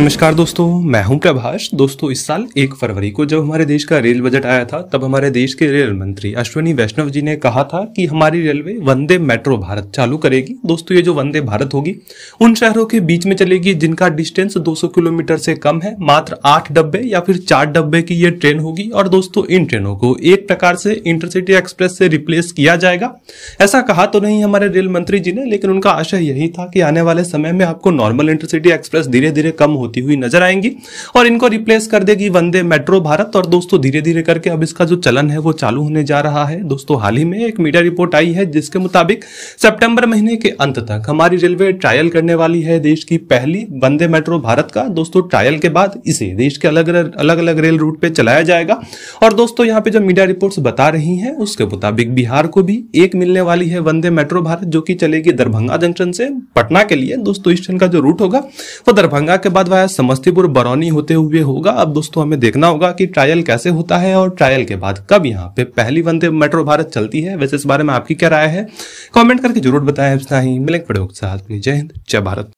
नमस्कार दोस्तों मैं हूं प्रभाष दोस्तों इस साल एक फरवरी को जब हमारे देश का रेल बजट आया था तब हमारे देश के रेल मंत्री अश्विनी वैष्णव जी ने कहा था कि हमारी रेलवे वंदे मेट्रो भारत चालू करेगी दोस्तों ये जो वंदे भारत होगी उन शहरों के बीच में चलेगी जिनका डिस्टेंस 200 किलोमीटर से कम है मात्र आठ डब्बे या फिर चार डब्बे की ये ट्रेन होगी और दोस्तों इन ट्रेनों को एक प्रकार से इंटरसिटी एक्सप्रेस से रिप्लेस किया जाएगा ऐसा कहा तो नहीं हमारे रेल मंत्री जी ने लेकिन उनका आशय यही था कि आने वाले समय में आपको नॉर्मल इंटरसिटी एक्सप्रेस धीरे धीरे कम होती होती हुई नजर आएंगी और इनको रिप्लेस कर देगी वंदे मेट्रो भारत और दोस्तों धीरे धीरे करके अब इसका जो चलन है वो चालू होने जा रहा है दोस्तों हाल ही में एक मीडिया रिपोर्ट आई है जिसके मुताबिक सेप्टेम्बर महीने के अंत तक हमारी रेलवे ट्रायल करने वाली है देश की पहली वंदे मेट्रो भारत का दोस्तों ट्रायल के बाद इसे देश के अलग अलग अलग रेल रूट पर चलाया जाएगा और दोस्तों यहाँ पे जो मीडिया रिपोर्ट बता रही है उसके मुताबिक बिहार को भी एक मिलने वाली है वंदे मेट्रो भारत जो कि चलेगी दरभंगा जंक्शन से पटना के लिए दोस्तों इस का जो रूट होगा वो दरभंगा के बाद है समस्तीपुर बरौनी होते हुए होगा अब दोस्तों हमें देखना होगा कि ट्रायल कैसे होता है और ट्रायल के बाद कब यहाँ पे पहली वंदे मेट्रो भारत चलती है वैसे इस बारे में आपकी क्या राय है कॉमेंट करके जरूर बताएं ही मिलेंगे साथ जय हिंद जय भारत